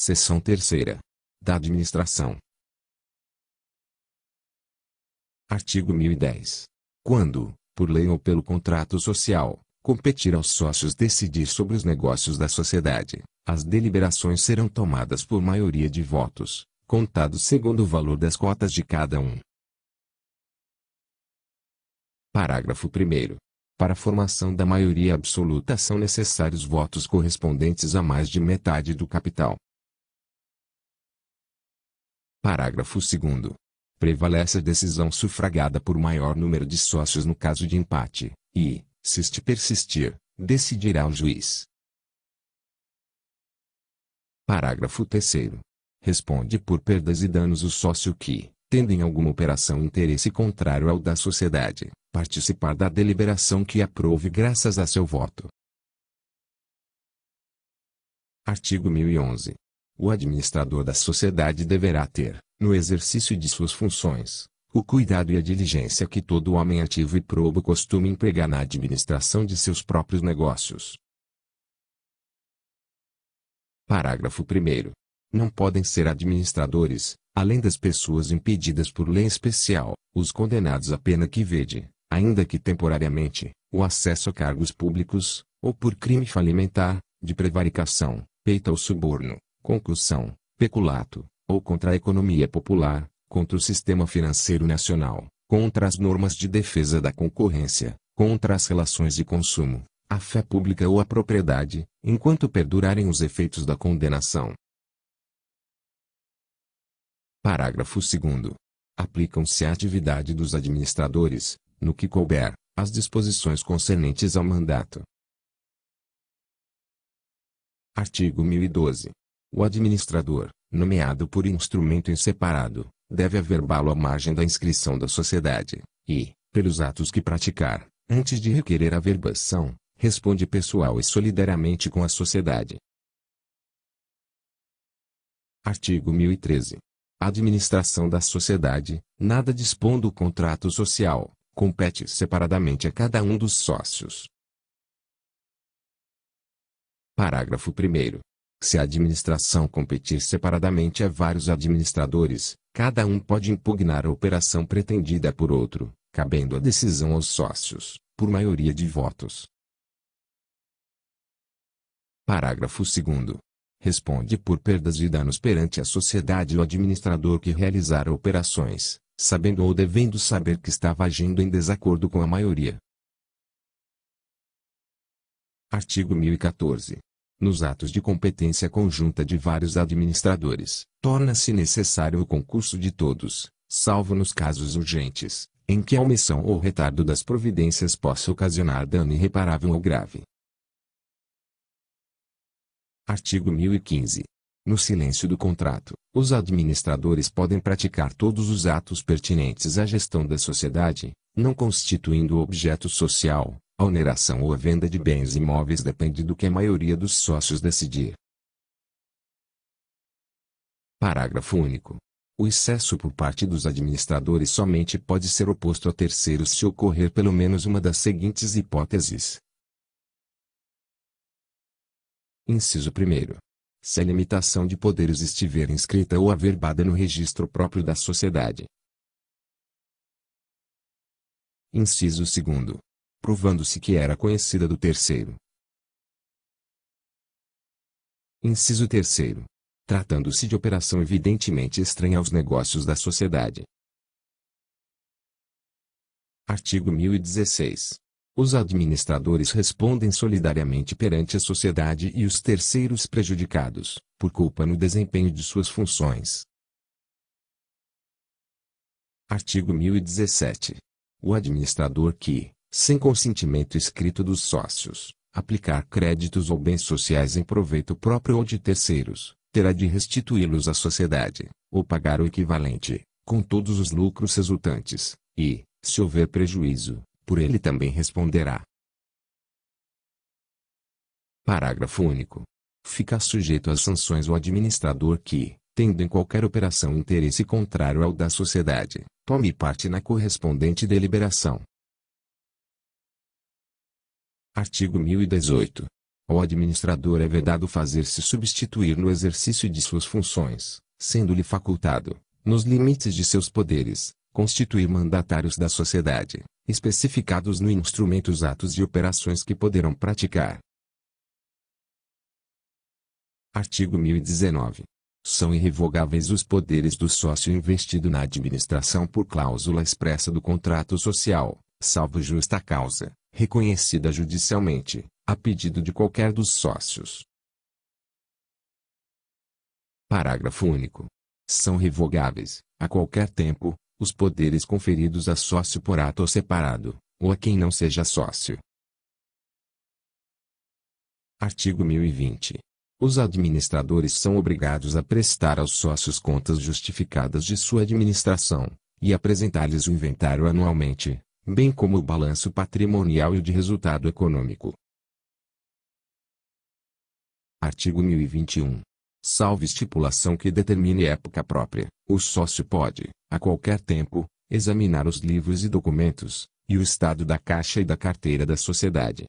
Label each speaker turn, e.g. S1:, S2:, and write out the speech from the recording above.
S1: Seção terceira. Da administração. Artigo 1010. Quando, por lei ou pelo contrato social, competir aos sócios decidir sobre os negócios da sociedade, as deliberações serão tomadas por maioria de votos, contados segundo o valor das cotas de cada um. Parágrafo 1. Para a formação da maioria absoluta são necessários votos correspondentes a mais de metade do capital, Parágrafo 2 Prevalece a decisão sufragada por maior número de sócios no caso de empate, e, se este persistir, decidirá o juiz. Parágrafo 3 Responde por perdas e danos o sócio que, tendo em alguma operação interesse contrário ao da sociedade, participar da deliberação que aprove graças a seu voto. Artigo 1011 o administrador da sociedade deverá ter, no exercício de suas funções, o cuidado e a diligência que todo homem ativo e probo costuma empregar na administração de seus próprios negócios. Parágrafo 1. Não podem ser administradores, além das pessoas impedidas por lei especial, os condenados à pena que vede, ainda que temporariamente, o acesso a cargos públicos, ou por crime falimentar, de prevaricação, peita ou suborno, concussão, peculato, ou contra a economia popular, contra o sistema financeiro nacional, contra as normas de defesa da concorrência, contra as relações de consumo, a fé pública ou a propriedade, enquanto perdurarem os efeitos da condenação. Parágrafo 2. Aplicam-se à atividade dos administradores, no que couber, as disposições concernentes ao mandato. Artigo 1012. O administrador, nomeado por instrumento em separado, deve averbá-lo à margem da inscrição da sociedade, e, pelos atos que praticar, antes de requerer a verbação, responde pessoal e solidariamente com a sociedade. Artigo 1013. Administração da sociedade, nada dispondo o contrato social, compete separadamente a cada um dos sócios. Parágrafo 1. Se a administração competir separadamente a vários administradores, cada um pode impugnar a operação pretendida por outro, cabendo a decisão aos sócios, por maioria de votos. Parágrafo 2 responde por perdas e danos perante a sociedade o administrador que realizar operações, sabendo ou devendo saber que estava agindo em desacordo com a maioria. Artigo 1014 nos atos de competência conjunta de vários administradores, torna-se necessário o concurso de todos, salvo nos casos urgentes, em que a omissão ou retardo das providências possa ocasionar dano irreparável ou grave. Artigo 1015. No silêncio do contrato, os administradores podem praticar todos os atos pertinentes à gestão da sociedade, não constituindo objeto social, a oneração ou a venda de bens imóveis depende do que a maioria dos sócios decidir. Parágrafo único. O excesso por parte dos administradores somente pode ser oposto a terceiros se ocorrer pelo menos uma das seguintes hipóteses. Inciso 1. Se a limitação de poderes estiver inscrita ou averbada no registro próprio da sociedade. Inciso 2 provando-se que era conhecida do terceiro. Inciso terceiro. Tratando-se de operação evidentemente estranha aos negócios da sociedade. Artigo 1016. Os administradores respondem solidariamente perante a sociedade e os terceiros prejudicados, por culpa no desempenho de suas funções. Artigo 1017. O administrador que, sem consentimento escrito dos sócios, aplicar créditos ou bens sociais em proveito próprio ou de terceiros, terá de restituí-los à sociedade, ou pagar o equivalente, com todos os lucros resultantes, e, se houver prejuízo, por ele também responderá. Parágrafo único. Fica sujeito às sanções o administrador que, tendo em qualquer operação interesse contrário ao da sociedade, tome parte na correspondente deliberação, Artigo 1018. Ao administrador é vedado fazer-se substituir no exercício de suas funções, sendo-lhe facultado, nos limites de seus poderes, constituir mandatários da sociedade, especificados no instrumento os atos e operações que poderão praticar. Artigo 1019. São irrevogáveis os poderes do sócio investido na administração por cláusula expressa do contrato social, salvo justa causa, reconhecida judicialmente, a pedido de qualquer dos sócios. Parágrafo único. São revogáveis, a qualquer tempo, os poderes conferidos a sócio por ato separado, ou a quem não seja sócio. Artigo 1020. Os administradores são obrigados a prestar aos sócios contas justificadas de sua administração, e apresentar-lhes o inventário anualmente, bem como o balanço patrimonial e o de resultado econômico. Artigo 1021. Salvo estipulação que determine época própria, o sócio pode, a qualquer tempo, examinar os livros e documentos, e o estado da caixa e da carteira da sociedade,